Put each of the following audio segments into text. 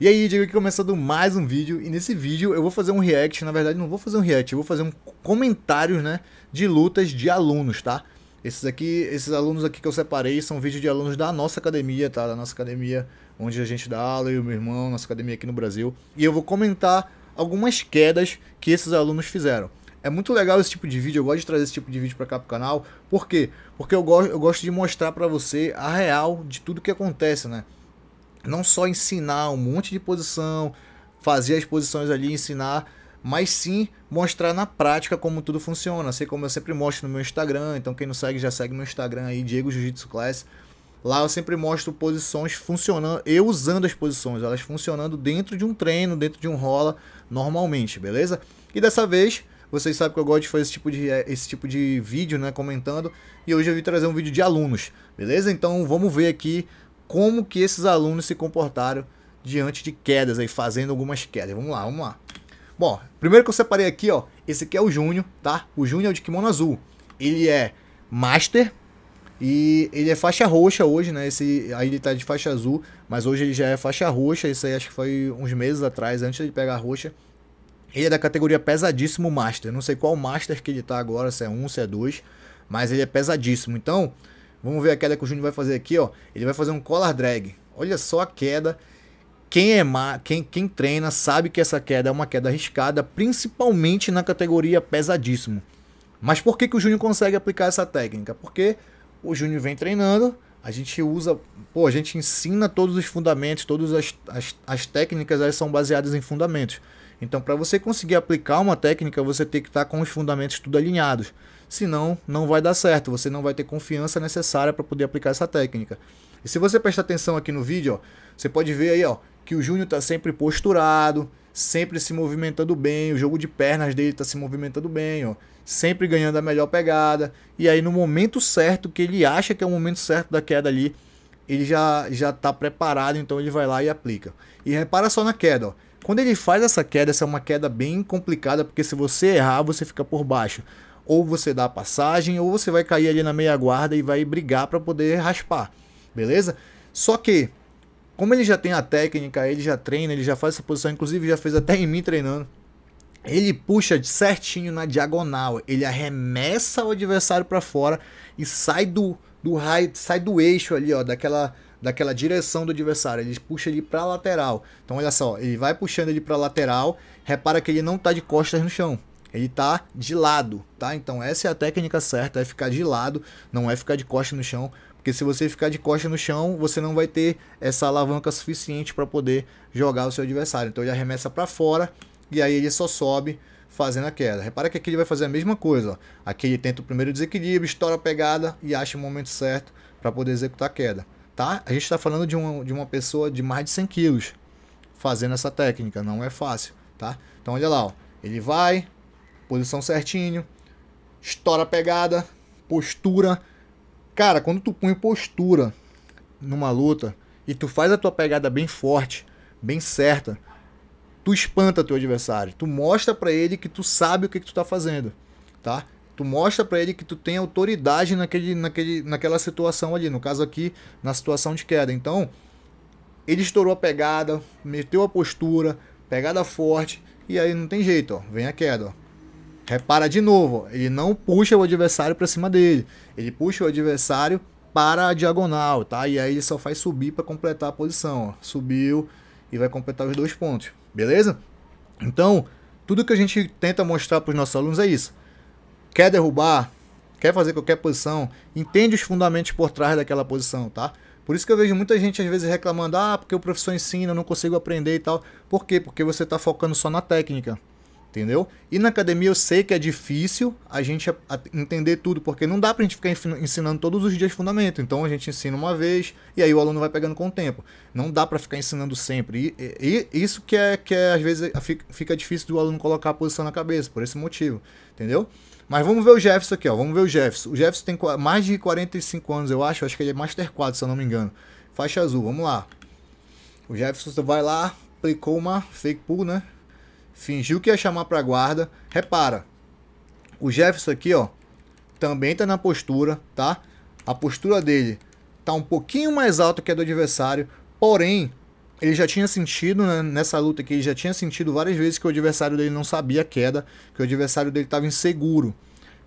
E aí, Diego aqui começando mais um vídeo, e nesse vídeo eu vou fazer um react, na verdade não vou fazer um react, eu vou fazer um comentários, né, de lutas de alunos, tá? Esses aqui, esses alunos aqui que eu separei são vídeos de alunos da nossa academia, tá? Da nossa academia, onde a gente dá aula, e o meu irmão, nossa academia aqui no Brasil. E eu vou comentar algumas quedas que esses alunos fizeram. É muito legal esse tipo de vídeo, eu gosto de trazer esse tipo de vídeo para cá pro canal. Por quê? Porque eu, go eu gosto de mostrar para você a real de tudo que acontece, né? não só ensinar um monte de posição, fazer as posições ali, ensinar, mas sim mostrar na prática como tudo funciona. Assim como eu sempre mostro no meu Instagram, então quem não segue já segue meu Instagram aí, Diego Jiu-Jitsu Class. Lá eu sempre mostro posições funcionando, eu usando as posições, elas funcionando dentro de um treino, dentro de um rola, normalmente, beleza? E dessa vez, vocês sabem que eu gosto de fazer esse tipo de, eh, esse tipo de vídeo, né, comentando, e hoje eu vim trazer um vídeo de alunos, beleza? Então vamos ver aqui como que esses alunos se comportaram diante de quedas aí, fazendo algumas quedas. Vamos lá, vamos lá. Bom, primeiro que eu separei aqui, ó, esse aqui é o Júnior, tá? O Júnior é o de kimono azul. Ele é master e ele é faixa roxa hoje, né? Esse aí ele tá de faixa azul, mas hoje ele já é faixa roxa, isso aí acho que foi uns meses atrás, antes de pegar a roxa. Ele é da categoria pesadíssimo master. Não sei qual master que ele tá agora, se é um, se é dois, mas ele é pesadíssimo. Então, Vamos ver a queda que o Júnior vai fazer aqui, ó. Ele vai fazer um collar drag. Olha só a queda. Quem é má, quem, quem treina sabe que essa queda é uma queda arriscada, principalmente na categoria pesadíssimo. Mas por que, que o Júnior consegue aplicar essa técnica? Porque o Júnior vem treinando, a gente usa, pô, a gente ensina todos os fundamentos, todas as, as, as técnicas elas são baseadas em fundamentos. Então, para você conseguir aplicar uma técnica, você tem que estar tá com os fundamentos tudo alinhados senão não vai dar certo, você não vai ter confiança necessária para poder aplicar essa técnica. E se você prestar atenção aqui no vídeo, ó, você pode ver aí ó, que o Júnior está sempre posturado, sempre se movimentando bem, o jogo de pernas dele está se movimentando bem, ó, sempre ganhando a melhor pegada, e aí no momento certo, que ele acha que é o momento certo da queda ali, ele já já está preparado, então ele vai lá e aplica. E repara só na queda, ó. Quando ele faz essa queda, essa é uma queda bem complicada, porque se você errar, você fica por baixo ou você dá a passagem, ou você vai cair ali na meia guarda e vai brigar para poder raspar, beleza? Só que, como ele já tem a técnica, ele já treina, ele já faz essa posição, inclusive já fez até em mim treinando, ele puxa certinho na diagonal, ele arremessa o adversário para fora e sai do, do raio, sai do eixo ali, ó, daquela daquela direção do adversário, ele puxa ele para lateral. Então olha só, ele vai puxando ele para lateral, repara que ele não tá de costas no chão ele tá de lado, tá? Então essa é a técnica certa, é ficar de lado, não é ficar de costa no chão, porque se você ficar de costa no chão, você não vai ter essa alavanca suficiente para poder jogar o seu adversário. Então ele arremessa para fora e aí ele só sobe fazendo a queda. Repara que aqui ele vai fazer a mesma coisa. Ó. Aqui ele tenta o primeiro desequilíbrio, estoura a pegada e acha o momento certo para poder executar a queda. Tá? A gente está falando de, uma de uma pessoa de mais de 100 quilos fazendo essa técnica. Não é fácil. Tá? Então olha lá. Ó. Ele vai, posição certinho, estoura a pegada, postura. Cara, quando tu põe postura numa luta e tu faz a tua pegada bem forte, bem certa, tu espanta teu adversário, tu mostra para ele que tu sabe o que, que tu tá fazendo, tá? Tu mostra para ele que tu tem autoridade naquele, naquele, naquela situação ali, no caso aqui, na situação de queda. Então, ele estourou a pegada, meteu a postura, pegada forte, e aí não tem jeito, ó, vem a queda, ó. Repara de novo, ele não puxa o adversário para cima dele, ele puxa o adversário para a diagonal, tá? E aí ele só faz subir para completar a posição, ó. subiu e vai completar os dois pontos, beleza? Então, tudo que a gente tenta mostrar para os nossos alunos é isso. Quer derrubar, quer fazer qualquer posição, entende os fundamentos por trás daquela posição, tá? Por isso que eu vejo muita gente às vezes reclamando, ah, porque o professor ensina, eu não consigo aprender e tal. Por quê? Porque você está focando só na técnica entendeu? E na academia eu sei que é difícil a gente entender tudo, porque não dá pra gente ficar ensinando todos os dias fundamento. Então a gente ensina uma vez e aí o aluno vai pegando com o tempo. Não dá para ficar ensinando sempre. E, e, isso que é que é, às vezes fica difícil do aluno colocar a posição na cabeça, por esse motivo, entendeu? Mas vamos ver o Jefferson aqui, ó. Vamos ver o Jefferson. O Jefferson tem mais de 45 anos, eu acho. Acho que ele é Master 4, se eu não me engano. Faixa azul, vamos lá. O Jefferson vai lá, aplicou uma fake pull, né? fingiu que ia chamar para a guarda. Repara, o Jefferson aqui, ó, também tá na postura, tá? A postura dele tá um pouquinho mais alta que a do adversário, porém, ele já tinha sentido né, nessa luta aqui, ele já tinha sentido várias vezes que o adversário dele não sabia a queda, que o adversário dele estava inseguro.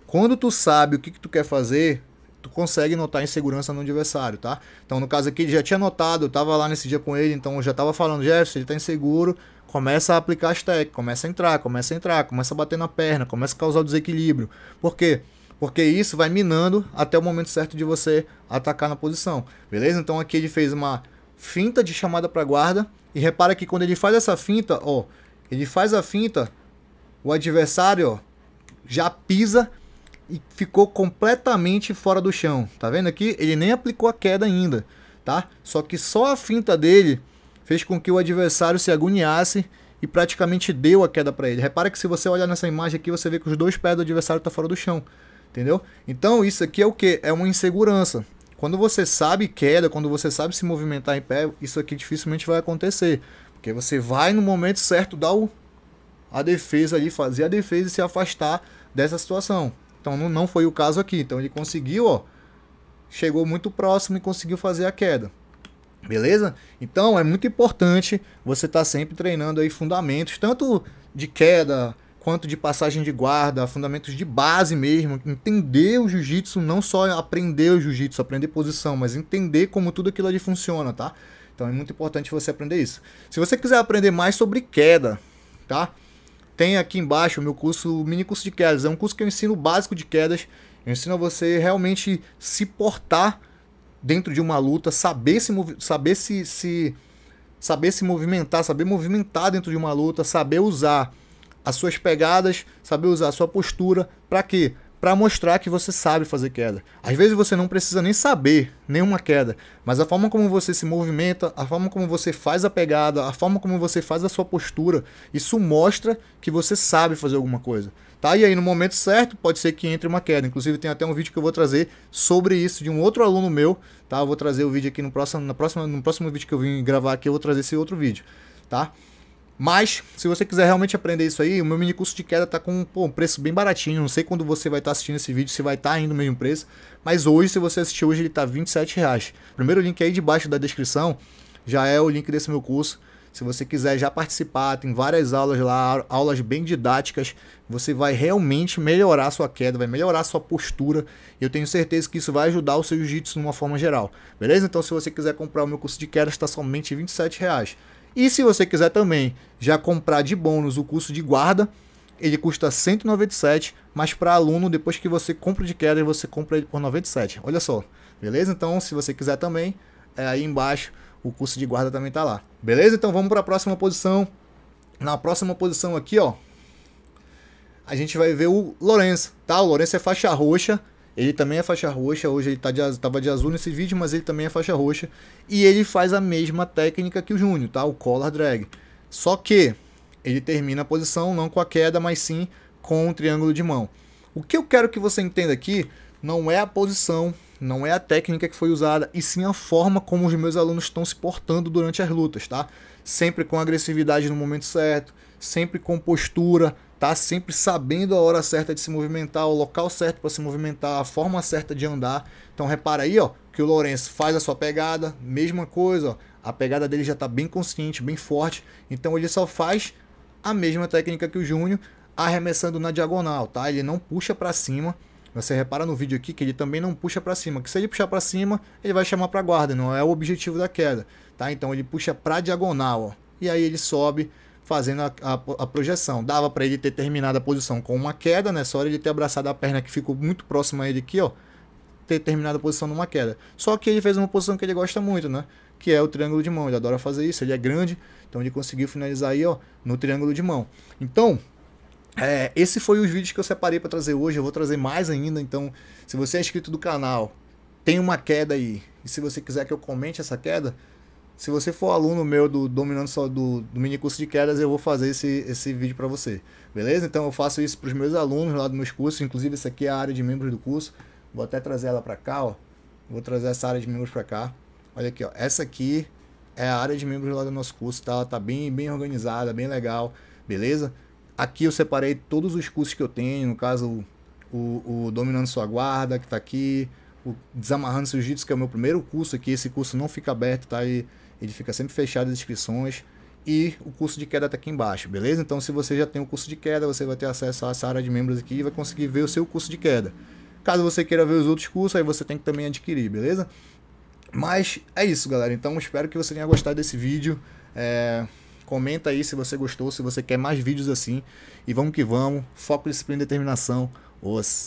Quando tu sabe o que, que tu quer fazer, tu consegue notar insegurança no adversário, tá? Então, no caso aqui, ele já tinha notado, eu tava lá nesse dia com ele, então eu já tava falando, Jefferson, ele tá inseguro, começa a aplicar as tech, começa a entrar, começa a entrar, começa a bater na perna, começa a causar o desequilíbrio. Por quê? Porque isso vai minando até o momento certo de você atacar na posição, beleza? Então aqui ele fez uma finta de chamada para guarda e repara que quando ele faz essa finta, ó, ele faz a finta, o adversário, ó, já pisa e ficou completamente fora do chão. Tá vendo aqui? Ele nem aplicou a queda ainda, tá? Só que só a finta dele fez com que o adversário se agoniasse e praticamente deu a queda para ele. Repara que se você olhar nessa imagem aqui, você vê que os dois pés do adversário estão tá fora do chão, entendeu? Então isso aqui é o que? É uma insegurança. Quando você sabe queda, quando você sabe se movimentar em pé, isso aqui dificilmente vai acontecer. Porque você vai no momento certo dar o, a defesa ali, fazer a defesa e se afastar dessa situação. Então não, não foi o caso aqui. Então ele conseguiu, ó, chegou muito próximo e conseguiu fazer a queda. Beleza? Então é muito importante você estar tá sempre treinando aí fundamentos, tanto de queda quanto de passagem de guarda, fundamentos de base mesmo, entender o jiu-jitsu, não só aprender o jiu-jitsu, aprender posição, mas entender como tudo aquilo ali funciona, tá? Então é muito importante você aprender isso. Se você quiser aprender mais sobre queda, tá? Tem aqui embaixo o meu curso, o mini curso de quedas, é um curso que eu ensino básico de quedas, eu ensino a você realmente se portar dentro de uma luta, saber se saber se, se saber se movimentar, saber movimentar dentro de uma luta, saber usar as suas pegadas, saber usar a sua postura, para quê? Para mostrar que você sabe fazer queda. Às vezes você não precisa nem saber nenhuma queda, mas a forma como você se movimenta, a forma como você faz a pegada, a forma como você faz a sua postura, isso mostra que você sabe fazer alguma coisa. Tá? E aí, no momento certo, pode ser que entre uma queda. Inclusive, tem até um vídeo que eu vou trazer sobre isso de um outro aluno meu. Tá? Eu vou trazer o vídeo aqui no próximo, na próxima, no próximo vídeo que eu vim gravar aqui, eu vou trazer esse outro vídeo. Tá? Mas, se você quiser realmente aprender isso aí, o meu mini curso de queda tá com pô, um preço bem baratinho. Não sei quando você vai estar tá assistindo esse vídeo, se vai estar tá ainda no mesmo preço. Mas hoje, se você assistir hoje, ele tá reais Primeiro link aí debaixo da descrição já é o link desse meu curso. Se você quiser já participar, tem várias aulas lá, aulas bem didáticas. Você vai realmente melhorar a sua queda, vai melhorar a sua postura. Eu tenho certeza que isso vai ajudar o seu jiu-jitsu de uma forma geral. Beleza? Então, se você quiser comprar o meu curso de queda, está somente R$ reais. E se você quiser também já comprar de bônus o curso de guarda, ele custa 197, mas para aluno, depois que você compra de queda, você compra ele por 97. Olha só, beleza? Então, se você quiser também, é aí embaixo o curso de guarda também está lá. Beleza? Então vamos para a próxima posição. Na próxima posição aqui, ó, a gente vai ver o Lourenço, tá? O Lourenço é faixa roxa, ele também é faixa roxa, hoje ele tá de, tava de azul nesse vídeo, mas ele também é faixa roxa. E ele faz a mesma técnica que o Júnior, tá? O collar drag. Só que ele termina a posição não com a queda, mas sim com o triângulo de mão. O que eu quero que você entenda aqui não é a posição não é a técnica que foi usada, e sim a forma como os meus alunos estão se portando durante as lutas, tá? Sempre com agressividade no momento certo, sempre com postura, tá? Sempre sabendo a hora certa de se movimentar, o local certo para se movimentar, a forma certa de andar. Então repara aí, ó, que o Lourenço faz a sua pegada, mesma coisa, ó. A pegada dele já tá bem consciente, bem forte. Então ele só faz a mesma técnica que o Júnior, arremessando na diagonal, tá? Ele não puxa para cima você repara no vídeo aqui que ele também não puxa para cima, que se ele puxar para cima, ele vai chamar para guarda, não é o objetivo da queda, tá? Então ele puxa para diagonal, ó, e aí ele sobe fazendo a, a, a projeção. Dava para ele ter terminado a posição com uma queda, né? Só ele ter abraçado a perna que ficou muito próxima a ele aqui, ó, ter terminado a posição numa queda. Só que ele fez uma posição que ele gosta muito, né? que é o triângulo de mão. Ele adora fazer isso, ele é grande, então ele conseguiu finalizar aí ó, no triângulo de mão. Então, é, esse foi os vídeos que eu separei para trazer hoje. Eu vou trazer mais ainda. Então, se você é inscrito do canal, tem uma queda aí. E se você quiser que eu comente essa queda, se você for aluno meu do dominando só do, do mini curso de quedas, eu vou fazer esse, esse vídeo para você. Beleza? Então eu faço isso para os meus alunos lá dos meus cursos. Inclusive, essa aqui é a área de membros do curso. Vou até trazer ela para cá, ó. Vou trazer essa área de membros para cá. Olha aqui, ó. Essa aqui é a área de membros lá do nosso curso, tá? Ela tá bem, bem organizada, bem legal. Beleza? Aqui eu separei todos os cursos que eu tenho, no caso o, o Dominando Sua Guarda, que está aqui, o Desamarrando Seus jitsu que é o meu primeiro curso aqui, esse curso não fica aberto, tá? E ele fica sempre fechado as inscrições e o curso de queda está aqui embaixo, beleza? Então, se você já tem o curso de queda, você vai ter acesso a essa área de membros aqui e vai conseguir ver o seu curso de queda. Caso você queira ver os outros cursos, aí você tem que também adquirir, beleza? Mas é isso, galera. Então, espero que você tenha gostado desse vídeo. É... Comenta aí se você gostou, se você quer mais vídeos assim. E vamos que vamos. Foco, disciplina e determinação. Os.